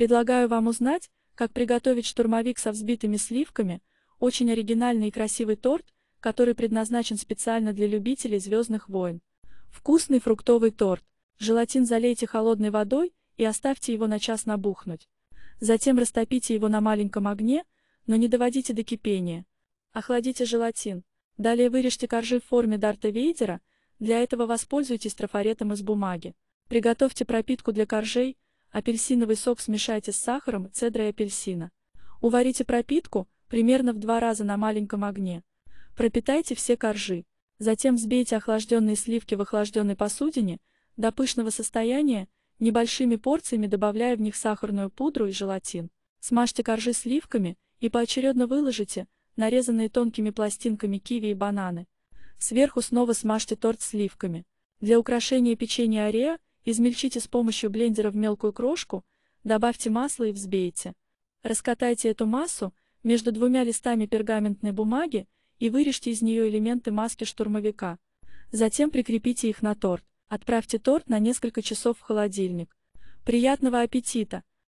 Предлагаю вам узнать, как приготовить штурмовик со взбитыми сливками, очень оригинальный и красивый торт, который предназначен специально для любителей «Звездных войн». Вкусный фруктовый торт. Желатин залейте холодной водой и оставьте его на час набухнуть. Затем растопите его на маленьком огне, но не доводите до кипения. Охладите желатин. Далее вырежьте коржи в форме Дарта Вейдера, для этого воспользуйтесь трафаретом из бумаги. Приготовьте пропитку для коржей, Апельсиновый сок смешайте с сахаром, цедрой апельсина. Уварите пропитку, примерно в два раза на маленьком огне. Пропитайте все коржи. Затем взбейте охлажденные сливки в охлажденной посудине до пышного состояния, небольшими порциями добавляя в них сахарную пудру и желатин. Смажьте коржи сливками и поочередно выложите нарезанные тонкими пластинками киви и бананы. Сверху снова смажьте торт сливками. Для украшения печенья Орео Измельчите с помощью блендера в мелкую крошку, добавьте масло и взбейте. Раскатайте эту массу между двумя листами пергаментной бумаги и вырежьте из нее элементы маски штурмовика. Затем прикрепите их на торт. Отправьте торт на несколько часов в холодильник. Приятного аппетита!